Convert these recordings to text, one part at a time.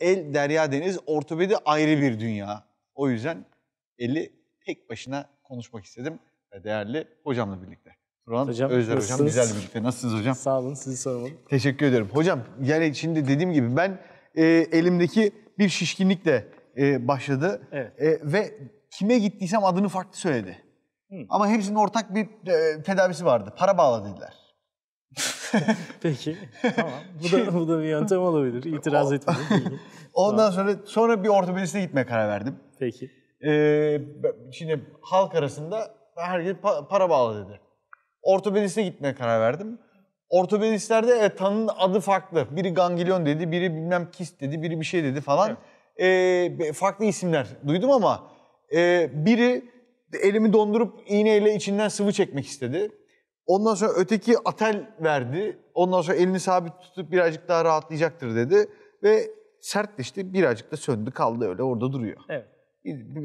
El, derya, deniz, ortopedi ayrı bir dünya. O yüzden eli tek başına konuşmak istedim ve değerli hocamla birlikte. Turan hocam, Özler nasılsınız? hocam güzel birlikte. Nasılsınız hocam? Sağ olun sizi sormalı. Teşekkür ederim. Hocam yani şimdi dediğim gibi ben e, elimdeki bir şişkinlikle e, başladı evet. e, ve kime gittiysem adını farklı söyledi. Hı. Ama hepsinin ortak bir e, tedavisi vardı. Para bağla dediler. Peki. Tamam. Bu da, bu da bir yöntem olabilir. İtiraz etmedim. Ondan tamam. sonra sonra bir ortopediste gitmeye karar verdim. Peki. Ee, şimdi halk arasında herkes pa- para bağlı dedi. Ortopediste gitmeye karar verdim. Ortopedistlerde evet, tanının adı farklı. Biri ganglion dedi, biri bilmem kist dedi, biri bir şey dedi falan. Evet. Ee, farklı isimler duydum ama e, biri elimi dondurup iğneyle içinden sıvı çekmek istedi. Ondan sonra öteki atel verdi. Ondan sonra elini sabit tutup birazcık daha rahatlayacaktır dedi. Ve sertleşti. Birazcık da söndü kaldı öyle orada duruyor. Evet.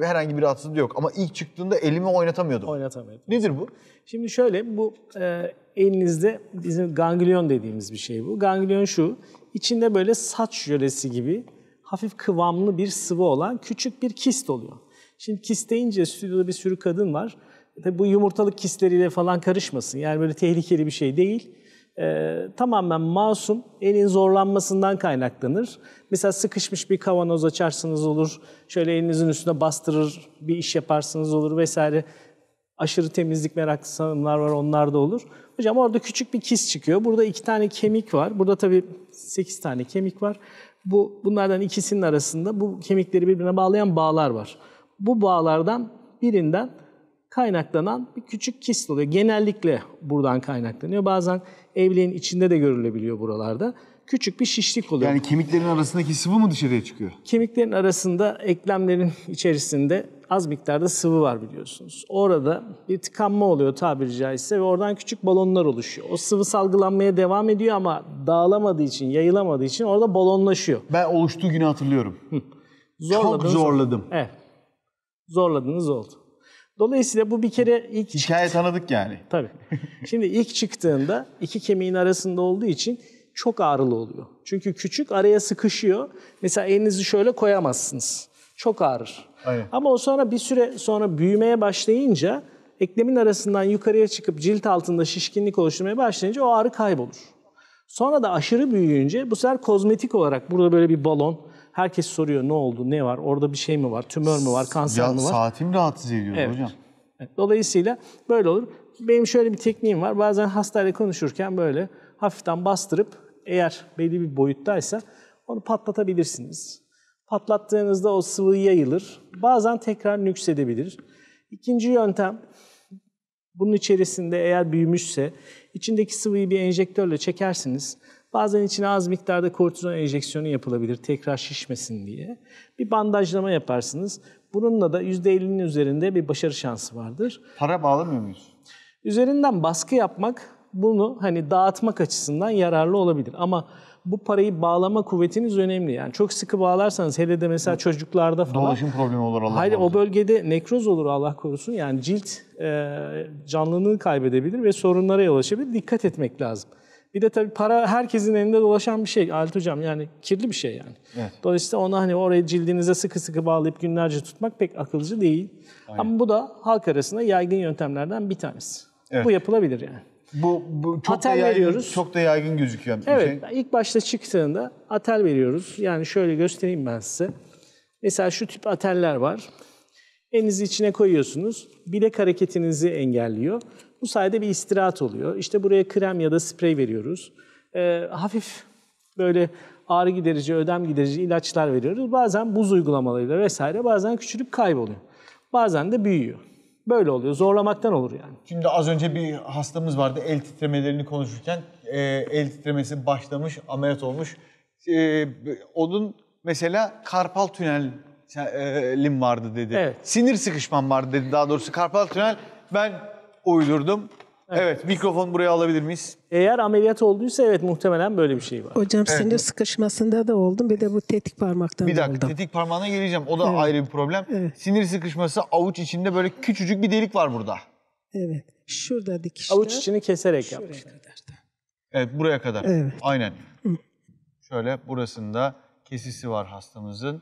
Herhangi bir rahatsızlığı yok ama ilk çıktığında elimi oynatamıyordum. Oynatamıyordum. Nedir bu? Şimdi şöyle bu e, elinizde bizim ganglion dediğimiz bir şey bu. Ganglion şu, içinde böyle saç jölesi gibi hafif kıvamlı bir sıvı olan küçük bir kist oluyor. Şimdi kist deyince stüdyoda bir sürü kadın var. Tabii bu yumurtalık kisleriyle falan karışmasın. Yani böyle tehlikeli bir şey değil. Ee, tamamen masum, elin zorlanmasından kaynaklanır. Mesela sıkışmış bir kavanoz açarsınız olur, şöyle elinizin üstüne bastırır, bir iş yaparsınız olur vesaire. Aşırı temizlik meraklısı var, onlar da olur. Hocam orada küçük bir kis çıkıyor. Burada iki tane kemik var. Burada tabii sekiz tane kemik var. Bu, bunlardan ikisinin arasında bu kemikleri birbirine bağlayan bağlar var. Bu bağlardan birinden kaynaklanan bir küçük kist oluyor. Genellikle buradan kaynaklanıyor. Bazen evlerin içinde de görülebiliyor buralarda. Küçük bir şişlik oluyor. Yani kemiklerin arasındaki sıvı mı dışarıya çıkıyor? Kemiklerin arasında eklemlerin içerisinde az miktarda sıvı var biliyorsunuz. Orada bir tıkanma oluyor tabiri caizse ve oradan küçük balonlar oluşuyor. O sıvı salgılanmaya devam ediyor ama dağılamadığı için, yayılamadığı için orada balonlaşıyor. Ben oluştuğu günü hatırlıyorum. Zorladınız Çok zorladım. Oldu. Evet. Zorladınız oldu. Dolayısıyla bu bir kere ilk Hikaye çıktı. tanıdık yani. Tabii. Şimdi ilk çıktığında iki kemiğin arasında olduğu için çok ağrılı oluyor. Çünkü küçük araya sıkışıyor. Mesela elinizi şöyle koyamazsınız. Çok ağrır. Aynen. Ama o sonra bir süre sonra büyümeye başlayınca eklemin arasından yukarıya çıkıp cilt altında şişkinlik oluşturmaya başlayınca o ağrı kaybolur. Sonra da aşırı büyüyünce bu sefer kozmetik olarak burada böyle bir balon. Herkes soruyor ne oldu, ne var, orada bir şey mi var, tümör mü var, kanser ya, mi var? Saatim rahatsız ediyor evet. hocam. Dolayısıyla böyle olur. Benim şöyle bir tekniğim var. Bazen hastayla konuşurken böyle hafiften bastırıp eğer belli bir boyuttaysa onu patlatabilirsiniz. Patlattığınızda o sıvı yayılır. Bazen tekrar nüksedebilir. İkinci yöntem bunun içerisinde eğer büyümüşse İçindeki sıvıyı bir enjektörle çekersiniz. Bazen içine az miktarda kortizon enjeksiyonu yapılabilir tekrar şişmesin diye. Bir bandajlama yaparsınız. Bununla da %50'nin üzerinde bir başarı şansı vardır. Para bağlamıyor muyuz? Üzerinden baskı yapmak bunu hani dağıtmak açısından yararlı olabilir. Ama bu parayı bağlama kuvvetiniz önemli. Yani çok sıkı bağlarsanız hele de mesela çocuklarda falan. Dolaşım problemi olur Allah Hayır o bölgede nekroz olur Allah korusun. Yani cilt e, canlılığını kaybedebilir ve sorunlara yol açabilir. Dikkat etmek lazım. Bir de tabii para herkesin elinde dolaşan bir şey Halit Hocam yani kirli bir şey yani. Evet. Dolayısıyla onu hani oraya cildinize sıkı sıkı bağlayıp günlerce tutmak pek akılcı değil. Aynen. Ama bu da halk arasında yaygın yöntemlerden bir tanesi. Evet. Bu yapılabilir yani. Bu, bu çok atel da yaygın, veriyoruz. Çok da yaygın gözüküyor. Evet, şey. ilk başta çıktığında atel veriyoruz. Yani şöyle göstereyim ben size. Mesela şu tip ateller var. Elinizi içine koyuyorsunuz. Bilek hareketinizi engelliyor. Bu sayede bir istirahat oluyor. İşte buraya krem ya da sprey veriyoruz. E, hafif böyle ağrı giderici, ödem giderici ilaçlar veriyoruz. Bazen buz uygulamalarıyla vesaire bazen küçülüp kayboluyor. Bazen de büyüyor böyle oluyor. Zorlamaktan olur yani. Şimdi az önce bir hastamız vardı el titremelerini konuşurken e, el titremesi başlamış, ameliyat olmuş. E, onun mesela karpal tünel e, lim vardı dedi. Evet. Sinir sıkışmam vardı dedi daha doğrusu. Karpal tünel ben uydurdum. Evet. evet, mikrofon buraya alabilir miyiz? Eğer ameliyat olduysa evet muhtemelen böyle bir şey var. Hocam evet. sinir sıkışmasında da oldum bir de bu tetik parmaktan Bir dakika da tetik parmağına geleceğim o da evet. ayrı bir problem. Evet. Sinir sıkışması avuç içinde böyle küçücük bir delik var burada. Evet şurada dikişte. Avuç içini keserek şuraya yapmışlar. Evet buraya kadar. Evet. Aynen. Hı. Şöyle burasında kesisi var hastamızın.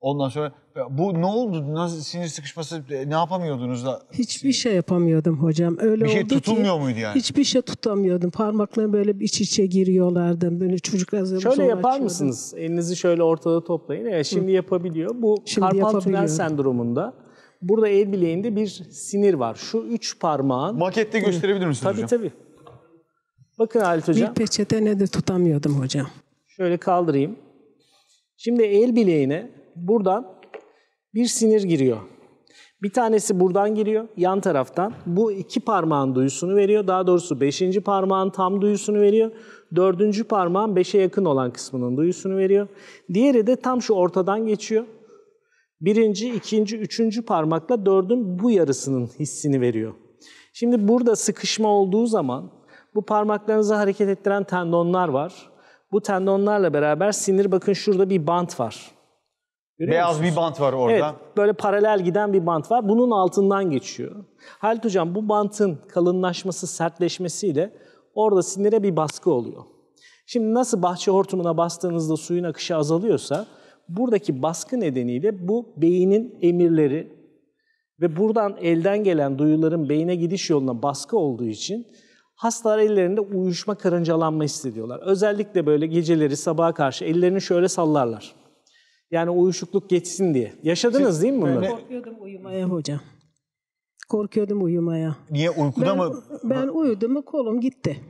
Ondan sonra bu ne oldu? Nasıl sinir sıkışması e, ne yapamıyordunuz da? Hiçbir şey yapamıyordum hocam. Öyle bir şey oldu tutulmuyor ki, muydu yani? Hiçbir şey tutamıyordum. Parmaklarım böyle iç içe giriyorlardı. Böyle çocuklar zor Şöyle yapar açıyordum. mısınız? Elinizi şöyle ortada toplayın. Evet, şimdi Hı. yapabiliyor. Bu şimdi karpal tünel sendromunda burada el bileğinde bir sinir var. Şu üç parmağın... Makette gösterebilir misiniz tabii, hocam? Tabii tabii. Bakın Halit Hocam. Bir peçete ne de tutamıyordum hocam. Şöyle kaldırayım. Şimdi el bileğine buradan bir sinir giriyor. Bir tanesi buradan giriyor, yan taraftan. Bu iki parmağın duyusunu veriyor. Daha doğrusu beşinci parmağın tam duyusunu veriyor. Dördüncü parmağın beşe yakın olan kısmının duyusunu veriyor. Diğeri de tam şu ortadan geçiyor. Birinci, ikinci, üçüncü parmakla dördün bu yarısının hissini veriyor. Şimdi burada sıkışma olduğu zaman bu parmaklarınızı hareket ettiren tendonlar var. Bu tendonlarla beraber sinir bakın şurada bir bant var. Görüyor Beyaz musunuz? bir bant var orada. Evet, böyle paralel giden bir bant var. Bunun altından geçiyor. Halit Hocam bu bantın kalınlaşması, sertleşmesiyle orada sinire bir baskı oluyor. Şimdi nasıl bahçe hortumuna bastığınızda suyun akışı azalıyorsa buradaki baskı nedeniyle bu beynin emirleri ve buradan elden gelen duyuların beyine gidiş yoluna baskı olduğu için hastalar ellerinde uyuşma karıncalanma hissediyorlar. Özellikle böyle geceleri sabaha karşı ellerini şöyle sallarlar. Yani uyuşukluk geçsin diye. Yaşadınız Siz, değil mi bunları? Korkuyordum uyumaya hocam. Korkuyordum uyumaya. Niye uykuda ben, mı? Ben uyudum mu kolum gitti.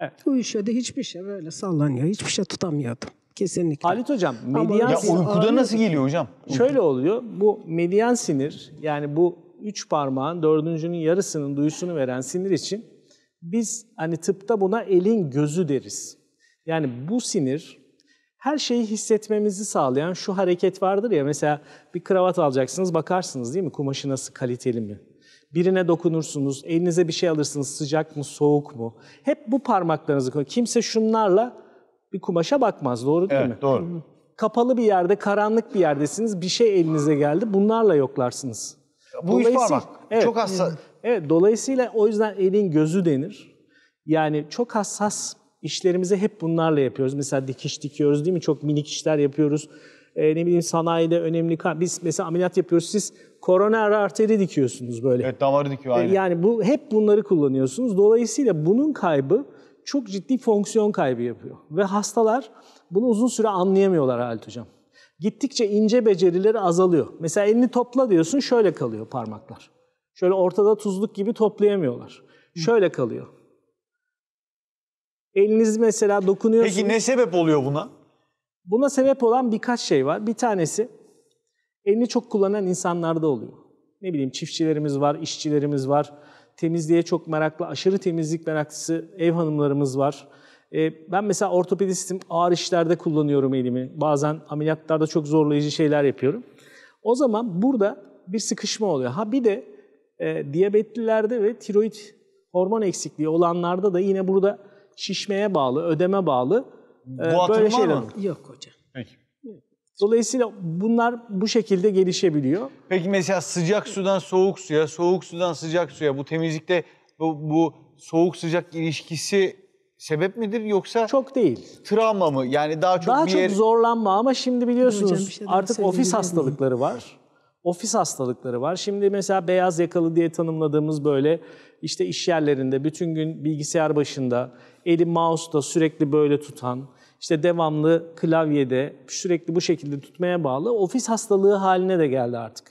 Evet. Uyuşuyordu hiçbir şey böyle sallanıyor. Hiçbir şey tutamıyordum. Kesinlikle. Halit hocam median ya sinir... uykuda nasıl geliyor hocam? Şöyle oluyor. Bu median sinir yani bu üç parmağın dördüncünün yarısının duyusunu veren sinir için biz hani tıpta buna elin gözü deriz. Yani bu sinir her şeyi hissetmemizi sağlayan şu hareket vardır ya mesela bir kravat alacaksınız bakarsınız değil mi kumaşı nasıl kaliteli mi? Birine dokunursunuz, elinize bir şey alırsınız sıcak mı soğuk mu? Hep bu parmaklarınızı koyun. Kimse şunlarla bir kumaşa bakmaz doğru değil mi? Evet doğru. Kapalı bir yerde, karanlık bir yerdesiniz. Bir şey elinize geldi. Bunlarla yoklarsınız. Bu iş Dolayısıyla- parmak. Evet. Çok hassas. Evet, dolayısıyla o yüzden elin gözü denir. Yani çok hassas işlerimizi hep bunlarla yapıyoruz. Mesela dikiş dikiyoruz değil mi? Çok minik işler yapıyoruz. E, ne bileyim sanayide önemli. Biz mesela ameliyat yapıyoruz. Siz koroner arteri dikiyorsunuz böyle. Evet damarı dikiyor e, aynen. E, yani bu hep bunları kullanıyorsunuz. Dolayısıyla bunun kaybı çok ciddi fonksiyon kaybı yapıyor. Ve hastalar bunu uzun süre anlayamıyorlar Halit Hocam. Gittikçe ince becerileri azalıyor. Mesela elini topla diyorsun şöyle kalıyor parmaklar. Şöyle ortada tuzluk gibi toplayamıyorlar. Şöyle kalıyor. Eliniz mesela dokunuyorsunuz. Peki ne sebep oluyor buna? Buna sebep olan birkaç şey var. Bir tanesi elini çok kullanan insanlarda oluyor. Ne bileyim çiftçilerimiz var, işçilerimiz var. Temizliğe çok meraklı, aşırı temizlik meraklısı ev hanımlarımız var. E, ben mesela ortopedistim, ağır işlerde kullanıyorum elimi. Bazen ameliyatlarda çok zorlayıcı şeyler yapıyorum. O zaman burada bir sıkışma oluyor. Ha bir de e, diyabetlilerde ve tiroid hormon eksikliği olanlarda da yine burada şişmeye bağlı, ödeme bağlı bu e, böyle şeyler. Mı? Yok hocam. Peki. Dolayısıyla bunlar bu şekilde gelişebiliyor. Peki mesela sıcak sudan soğuk suya, soğuk sudan sıcak suya bu temizlikte bu, bu soğuk sıcak ilişkisi sebep midir yoksa çok değil. Travma mı? Yani daha çok daha bir çok yer... zorlanma ama şimdi biliyorsunuz Hocam, işte artık ofis hastalıkları var ofis hastalıkları var. Şimdi mesela beyaz yakalı diye tanımladığımız böyle işte iş yerlerinde bütün gün bilgisayar başında, eli mouse'da sürekli böyle tutan, işte devamlı klavyede sürekli bu şekilde tutmaya bağlı ofis hastalığı haline de geldi artık.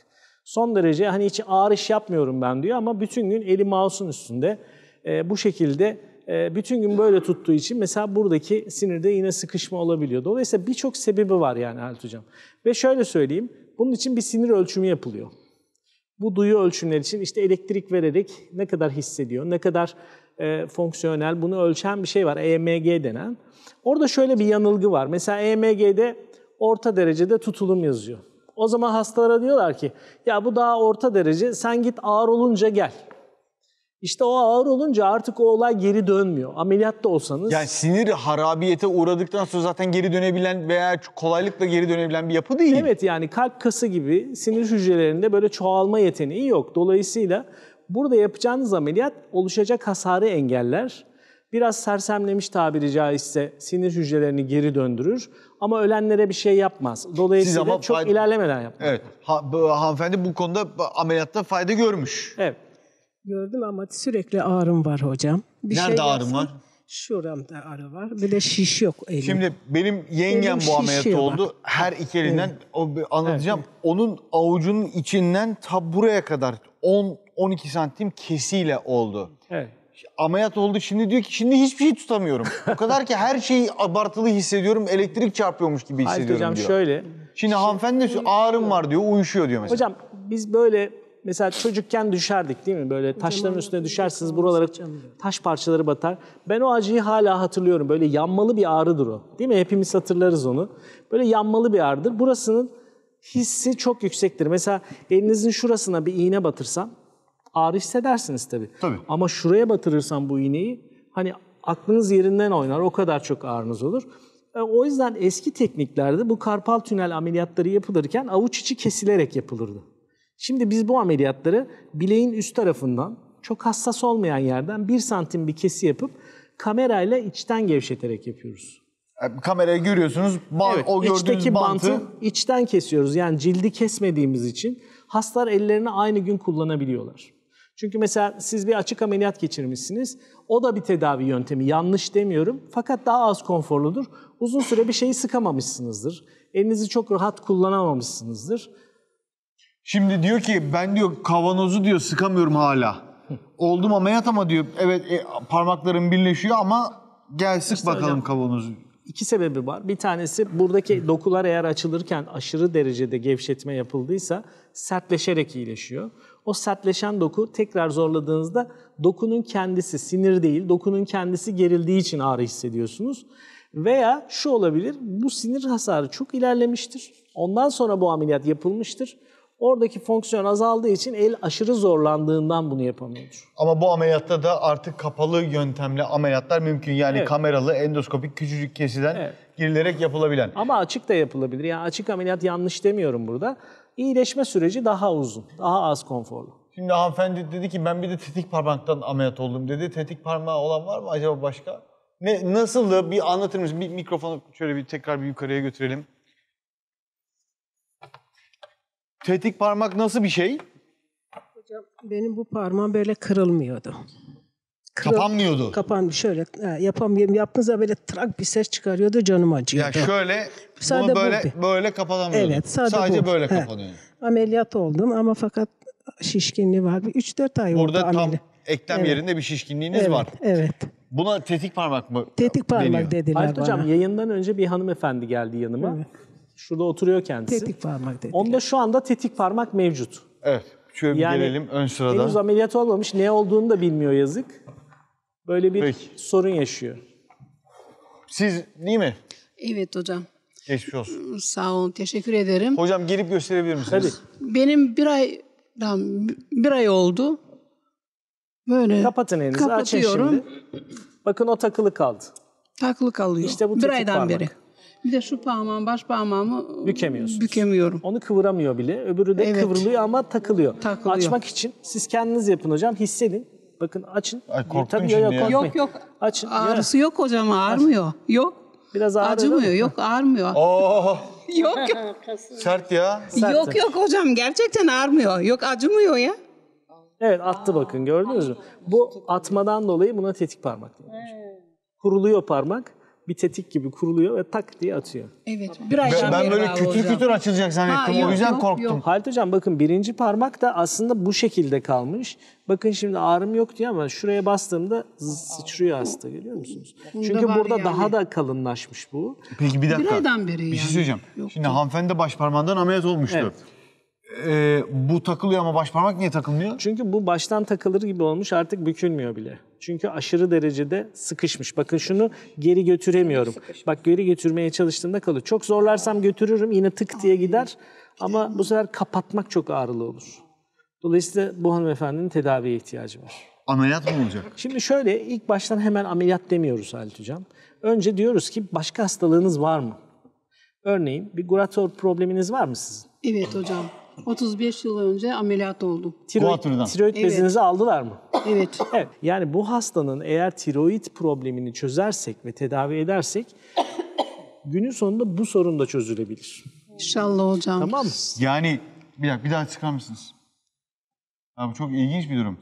Son derece hani hiç ağır iş yapmıyorum ben diyor ama bütün gün eli mouse'un üstünde e, bu şekilde ee, bütün gün böyle tuttuğu için mesela buradaki sinirde yine sıkışma olabiliyor. Dolayısıyla birçok sebebi var yani Halit Hocam. Ve şöyle söyleyeyim, bunun için bir sinir ölçümü yapılıyor. Bu duyu ölçümler için işte elektrik vererek ne kadar hissediyor, ne kadar e, fonksiyonel bunu ölçen bir şey var EMG denen. Orada şöyle bir yanılgı var. Mesela EMG'de orta derecede tutulum yazıyor. O zaman hastalara diyorlar ki ya bu daha orta derece sen git ağır olunca gel. İşte o ağır olunca artık o olay geri dönmüyor. Ameliyatta olsanız... Yani sinir harabiyete uğradıktan sonra zaten geri dönebilen veya kolaylıkla geri dönebilen bir yapı değil. Evet yani kalp kası gibi sinir hücrelerinde böyle çoğalma yeteneği yok. Dolayısıyla burada yapacağınız ameliyat oluşacak hasarı engeller. Biraz sersemlemiş tabiri caizse sinir hücrelerini geri döndürür ama ölenlere bir şey yapmaz. Dolayısıyla çok fayda... ilerlemeden yapmaz. Evet. Ha, hanımefendi bu konuda ameliyatta fayda görmüş. Evet. Gördüm ama sürekli ağrım var hocam. Bir Nerede şey ağrım var? Şuramda ağrı var. Bir de şiş yok elim. Şimdi benim yengem Elim bu ameliyat oldu. bak. Her iki elinden o bir anlatacağım. Onun avucunun içinden ta buraya kadar 10 12 santim kesiyle oldu. Evet. Ameliyat oldu şimdi diyor ki şimdi hiçbir şey tutamıyorum. o kadar ki her şeyi abartılı hissediyorum. Elektrik çarpıyormuş gibi Hayır hissediyorum hocam diyor. şöyle. Şimdi hanımefendi ağrım var diyor, uyuşuyor diyor mesela. Hocam biz böyle mesela çocukken düşerdik değil mi? Böyle taşların üstüne düşersiniz buralara taş parçaları batar. Ben o acıyı hala hatırlıyorum. Böyle yanmalı bir ağrıdır o. Değil mi? Hepimiz hatırlarız onu. Böyle yanmalı bir ağrıdır. Burasının hissi çok yüksektir. Mesela elinizin şurasına bir iğne batırsam ağrı hissedersiniz tabii. tabii. Ama şuraya batırırsam bu iğneyi hani aklınız yerinden oynar. O kadar çok ağrınız olur. E, o yüzden eski tekniklerde bu karpal tünel ameliyatları yapılırken avuç içi kesilerek yapılırdı. Şimdi biz bu ameliyatları bileğin üst tarafından çok hassas olmayan yerden bir santim bir kesi yapıp kamerayla içten gevşeterek yapıyoruz. E, kamerayı görüyorsunuz, ban, evet, o gördüğünüz bantı... bantı içten kesiyoruz. Yani cildi kesmediğimiz için hastalar ellerini aynı gün kullanabiliyorlar. Çünkü mesela siz bir açık ameliyat geçirmişsiniz. O da bir tedavi yöntemi. Yanlış demiyorum. Fakat daha az konforludur. Uzun süre bir şeyi sıkamamışsınızdır. Elinizi çok rahat kullanamamışsınızdır. Şimdi diyor ki ben diyor kavanozu diyor sıkamıyorum hala. Oldum ameliyat ama diyor evet e, parmaklarım birleşiyor ama gel sık İşte bakalım hocam. kavanozu. İki sebebi var. Bir tanesi buradaki dokular eğer açılırken aşırı derecede gevşetme yapıldıysa sertleşerek iyileşiyor. O sertleşen doku tekrar zorladığınızda dokunun kendisi sinir değil, dokunun kendisi gerildiği için ağrı hissediyorsunuz. Veya şu olabilir, bu sinir hasarı çok ilerlemiştir. Ondan sonra bu ameliyat yapılmıştır. Oradaki fonksiyon azaldığı için el aşırı zorlandığından bunu yapamıyordur. Ama bu ameliyatta da artık kapalı yöntemle ameliyatlar mümkün. Yani evet. kameralı, endoskopik, küçücük kesiden evet. girilerek yapılabilen. Ama açık da yapılabilir. Yani açık ameliyat yanlış demiyorum burada. İyileşme süreci daha uzun, daha az konforlu. Şimdi hanımefendi dedi ki ben bir de tetik parmaktan ameliyat oldum dedi. Tetik parmağı olan var mı acaba başka? Ne, nasıldı? Bir anlatır mısın? Bir mikrofonu şöyle bir tekrar bir yukarıya götürelim. Tetik parmak nasıl bir şey? Hocam benim bu parmağım böyle kırılmıyordu. Kırıl, Kapanmıyordu. Kapanmıyor. şöyle e, yapamıyorum. Yaptığınızda böyle trak bir ses çıkarıyordu canım acıyordu. Ya şöyle sadece böyle bu. böyle kapatamıyordum. Evet sadece, sadece bu. böyle kapanıyor. He. Ameliyat oldum ama fakat şişkinliği var. 3-4 ay Burada oldu tam ameliyat. eklem evet. yerinde bir şişkinliğiniz evet, var. Evet. Buna tetik parmak mı Tetik parmak deniyor? dediler Ayrıca bana. Hocam yayından önce bir hanımefendi geldi yanıma. Evet. Şurada oturuyor kendisi. Tetik parmak tetik. Onda şu anda tetik parmak mevcut. Evet. Şöyle bir yani, gelelim ön sırada. Henüz ameliyat olmamış. Ne olduğunu da bilmiyor yazık. Böyle bir Peki. sorun yaşıyor. Siz değil mi? Evet hocam. Geçmiş olsun. Ee, sağ olun. Teşekkür ederim. Hocam gelip gösterebilir misiniz? Tabii. Benim bir ay bir ay oldu. Böyle Kapatın elinizi. Kapatıyorum. Açın şimdi. Bakın o takılı kaldı. Takılı kalıyor. İşte bu bir aydan parmak. beri. Bir de şu parmağım, baş parmağımı ıı, Bükemiyorsunuz. bükemiyorum. Onu kıvıramıyor bile. Öbürü de Evet. kıvrılıyor ama takılıyor. Takılıyor. Açmak için siz kendiniz yapın hocam. Hissedin. Bakın açın. Ay, korktum Tabii, yok, şimdi ya. Yok yok. Açın. Ağrısı yok hocam ağrmıyor. Yok. Biraz ağrı değil Acımıyor mi? yok ağrmıyor. Oo, oh. Yok yok. sert ya. Sert. Yok yok hocam gerçekten ağrmıyor. Yok acımıyor ya. Evet attı bakın gördünüz mü? Bu atmadan dolayı buna tetik parmak deniliyor. Kuruluyor parmak bir tetik gibi kuruluyor ve tak diye atıyor. Evet. Bir ay ben, ben böyle kütür hocam. kütür açılacak zannettim. Ha, yok, o yüzden yok, korktum. Yok. Halit Hocam bakın birinci parmak da aslında bu şekilde kalmış. Bakın şimdi ağrım yok diyor ama şuraya bastığımda sıçrıyor hasta görüyor musunuz? Bunda Çünkü burada yani. daha da kalınlaşmış bu. Peki bir dakika. Bir aydan beri yani. Bir şey söyleyeceğim. Yok, şimdi yok. hanımefendi baş parmağından ameliyat olmuştu. Evet. Ee, bu takılıyor ama baş parmak niye takılmıyor? Çünkü bu baştan takılır gibi olmuş artık bükülmüyor bile. Çünkü aşırı derecede sıkışmış. Bakın şunu geri götüremiyorum. Bak geri götürmeye çalıştığımda kalıyor. Çok zorlarsam götürürüm yine tık diye gider. Ama bu sefer kapatmak çok ağrılı olur. Dolayısıyla bu hanımefendinin tedaviye ihtiyacı var. Ameliyat mı olacak? Şimdi şöyle ilk baştan hemen ameliyat demiyoruz Halit Hocam. Önce diyoruz ki başka hastalığınız var mı? Örneğin bir guatr probleminiz var mı sizin? Evet hocam. 35 yıl önce ameliyat oldum. Tiroid, Guatr'dan. tiroid bezinizi Evet. aldılar mı? Evet. evet. Yani bu hastanın eğer tiroid problemini çözersek ve tedavi edersek günün sonunda bu sorun da çözülebilir. İnşallah hocam. Tamam mı? Yani bir dakika bir daha çıkar mısınız? Abi çok ilginç bir durum.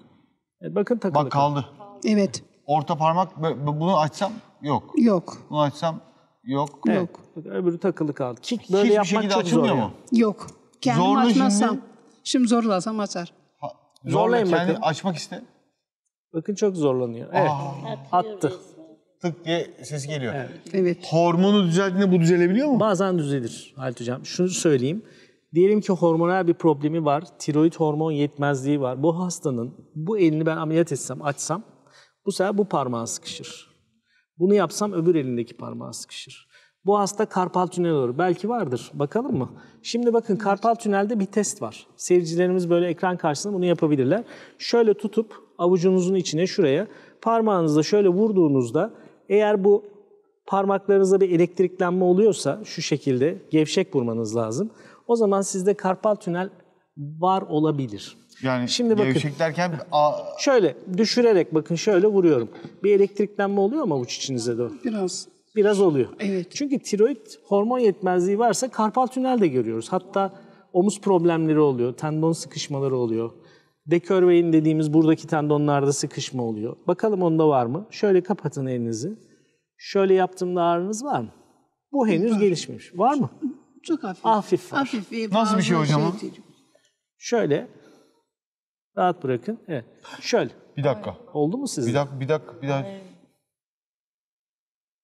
Evet, bakın takılı. Bak kaldı. Evet. Orta parmak bunu açsam yok. Yok. Bunu açsam yok. Evet. Yok. Öbürü takılı kaldı. Kick böyle Hiçbir yapmak çok zor. Yani. Mu? Yok. Kendim Zorlu açmazsam. Şimdi... şimdi zorlasam açar. Ha, zorla zorla kendi bakayım. açmak iste. Bakın çok zorlanıyor. Evet. Aa, attı. Tık diye ses geliyor. Evet. evet. Hormonu düzelttiğinde bu düzelebiliyor mu? Bazen düzelir Halit Hocam. Şunu söyleyeyim. Diyelim ki hormonal bir problemi var. Tiroid hormon yetmezliği var. Bu hastanın bu elini ben ameliyat etsem, açsam bu sefer bu parmağı sıkışır. Bunu yapsam öbür elindeki parmağı sıkışır. Bu hasta karpal tünel olur. Belki vardır. Bakalım mı? Şimdi bakın karpal tünelde bir test var. Seyircilerimiz böyle ekran karşısında bunu yapabilirler. Şöyle tutup avucunuzun içine şuraya parmağınızla şöyle vurduğunuzda eğer bu parmaklarınızda bir elektriklenme oluyorsa şu şekilde gevşek vurmanız lazım. O zaman sizde karpal tünel var olabilir. Yani Şimdi bakın, gevşek derken... Şöyle düşürerek bakın şöyle vuruyorum. Bir elektriklenme oluyor mu avuç içinize doğru? Biraz. Biraz oluyor. Evet. Çünkü tiroid hormon yetmezliği varsa karpal tünel de görüyoruz. Hatta omuz problemleri oluyor, tendon sıkışmaları oluyor. Dekörveyin dediğimiz buradaki tendonlarda sıkışma oluyor. Bakalım onda var mı? Şöyle kapatın elinizi. Şöyle yaptığımda ağrınız var mı? Bu henüz var. gelişmemiş. Var mı? Çok hafif. Hafif var. Hafif. E, Nasıl bir şey hocam? Şey Şöyle. Rahat bırakın. Evet. Şöyle. Bir dakika. Oldu mu sizin? Bir dakika, bir dakika, bir dakika.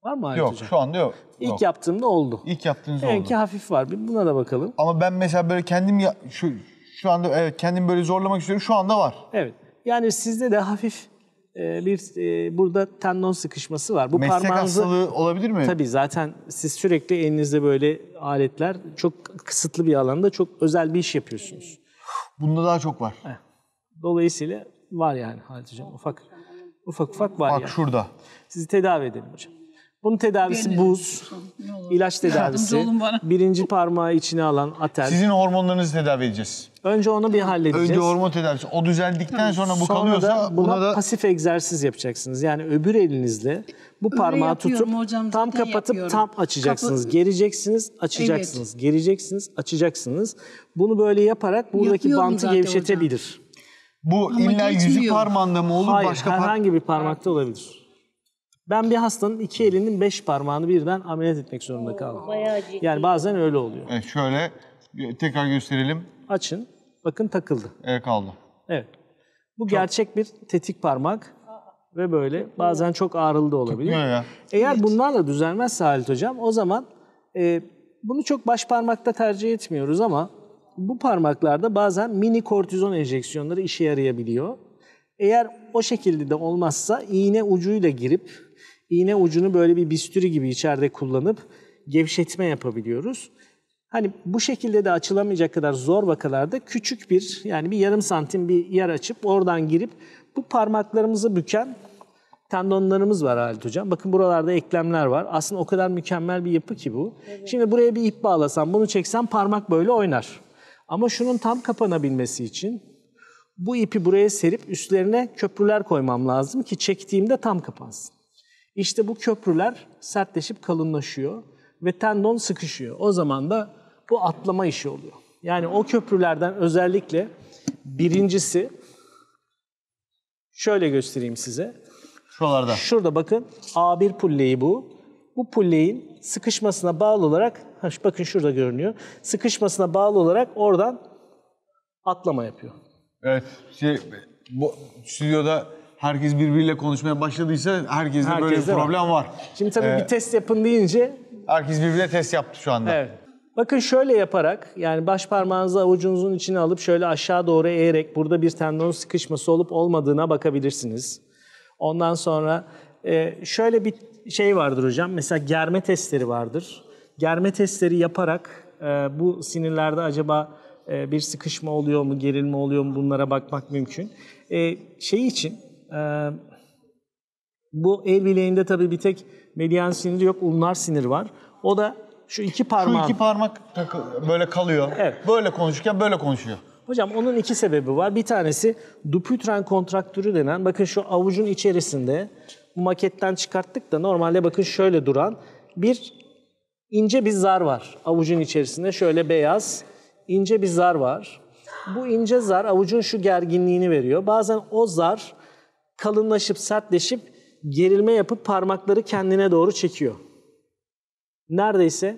Var mı Yok hocam? şu anda yok. İlk yok. yaptığımda oldu. İlk yaptığınızda oldu. Belki hafif var. Bir buna da bakalım. Ama ben mesela böyle kendim ya, şu şu anda evet kendimi böyle zorlamak istiyorum. Şu anda var. Evet. Yani sizde de hafif e, bir e, burada tendon sıkışması var. Bu Meslek hastalığı olabilir mi? Tabii zaten siz sürekli elinizde böyle aletler çok kısıtlı bir alanda çok özel bir iş yapıyorsunuz. Bunda daha çok var. Dolayısıyla var yani Halit Hocam ufak ufak ufak var Bak yani. şurada. Sizi tedavi edelim hocam. Bunun tedavisi Benim. buz, ilaç tedavisi, birinci parmağı içine alan atel. Sizin hormonlarınızı tedavi edeceğiz. Önce onu bir halledeceğiz. Önce hormon tedavisi. O düzeldikten sonra bu sonra kalıyorsa da buna, buna da pasif egzersiz yapacaksınız. Yani öbür elinizle bu parmağı tutup hocam, tam kapatıp yapıyorum. tam açacaksınız. Kapı... Gereceksiniz, açacaksınız. Evet. Gereceksiniz, açacaksınız. Bunu böyle yaparak buradaki Yapıyorum bantı gevşetebilir. Hocam. Bu Ama illa geçmiyor. yüzük parmağında mı olur? Hayır, başka herhangi par bir parmakta olabilir. Ben bir hastanın iki elinin beş parmağını birden ameliyat etmek zorunda kaldım. Bayağı Yani bazen öyle oluyor. Evet, şöyle tekrar gösterelim. Açın. Bakın takıldı. Evet kaldı. Evet. Bu gerçek bir tetik parmak ve böyle bazen çok ağrılı da olabilir. ya. Eğer bunlarla düzelmezse Halit Hocam o zaman e, bunu çok baş parmakta tercih etmiyoruz ama bu parmaklarda bazen mini kortizon enjeksiyonları işe yarayabiliyor. Eğer o şekilde de olmazsa iğne ucuyla girip iğne ucunu böyle bir bistürü gibi içeride kullanıp gevşetme yapabiliyoruz. Hani bu şekilde de açılamayacak kadar zor vakalarda küçük bir yani bir yarım santim bir yer açıp oradan girip bu parmaklarımızı büken tendonlarımız var Halit Hocam. Bakın buralarda eklemler var. Aslında o kadar mükemmel bir yapı ki bu. Evet. Şimdi buraya bir ip bağlasam, bunu çeksem parmak böyle oynar. Ama şunun tam kapanabilmesi için bu ipi buraya serip üstlerine köprüler koymam lazım ki çektiğimde tam kapansın. İşte bu köprüler sertleşip kalınlaşıyor ve tendon sıkışıyor. O zaman da bu atlama işi oluyor. Yani o köprülerden özellikle birincisi şöyle göstereyim size. Şuralarda. Şurada bakın A1 pulleyi bu. Bu pulleyin sıkışmasına bağlı olarak bakın şurada görünüyor. Sıkışmasına bağlı olarak oradan atlama yapıyor. Evet. Şey, bu stüdyoda herkes birbiriyle konuşmaya başladıysa herkesin Herkes böyle bir de var. problem var. Şimdi tabii Ee, bir test yapın deyince Herkes birbirine test yaptı şu anda. Evet. Bakın şöyle yaparak yani baş parmağınızı avucunuzun içine alıp şöyle aşağı doğru eğerek burada bir tendon sıkışması olup olmadığına bakabilirsiniz. Ondan sonra e, şöyle bir şey vardır hocam. Mesela germe testleri vardır. Germe testleri yaparak e, bu sinirlerde acaba ee, bir sıkışma oluyor mu, gerilme oluyor mu bunlara bakmak mümkün. Ee, şey için e, bu el bileğinde tabii bir tek median siniri yok, ulnar sinir var. O da şu iki parmak. Şu iki parmak böyle kalıyor. Evet. Böyle konuşurken böyle konuşuyor. Hocam onun iki sebebi var. Bir tanesi Dupuytren kontraktürü denen bakın şu avucun içerisinde maketten çıkarttık da normalde bakın şöyle duran bir ince bir zar var avucun içerisinde şöyle beyaz ince bir zar var. Bu ince zar avucun şu gerginliğini veriyor. Bazen o zar kalınlaşıp sertleşip gerilme yapıp parmakları kendine doğru çekiyor. Neredeyse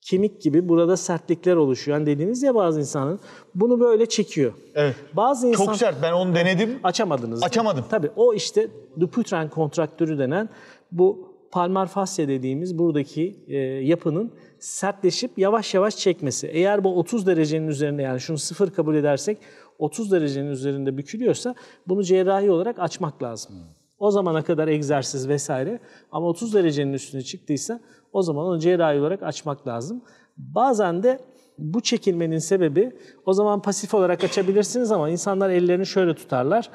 kemik gibi burada sertlikler oluşuyor. Yani dediğiniz ya bazı insanın bunu böyle çekiyor. Evet. Bazı insan Çok sert. Ben onu denedim. Açamadınız. Açamadım. Tabii o işte Dupuytren kontraktörü denen bu palmar fasya dediğimiz buradaki e, yapının sertleşip yavaş yavaş çekmesi. Eğer bu 30 derecenin üzerinde yani şunu sıfır kabul edersek 30 derecenin üzerinde bükülüyorsa bunu cerrahi olarak açmak lazım. Hmm. O zamana kadar egzersiz vesaire ama 30 derecenin üstüne çıktıysa o zaman onu cerrahi olarak açmak lazım. Bazen de bu çekilmenin sebebi o zaman pasif olarak açabilirsiniz ama insanlar ellerini şöyle tutarlar.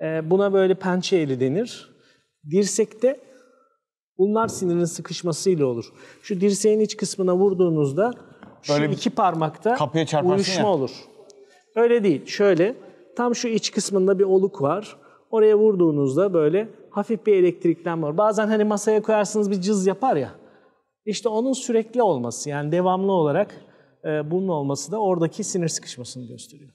E, buna böyle pençe eli denir. Dirsekte Bunlar sinirin sıkışmasıyla olur. Şu dirseğin iç kısmına vurduğunuzda şu iki parmakta kapıya uyuşma ya. olur. Öyle değil. Şöyle tam şu iç kısmında bir oluk var. Oraya vurduğunuzda böyle hafif bir elektriklenme var. Bazen hani masaya koyarsınız bir cız yapar ya. İşte onun sürekli olması yani devamlı olarak e, bunun olması da oradaki sinir sıkışmasını gösteriyor.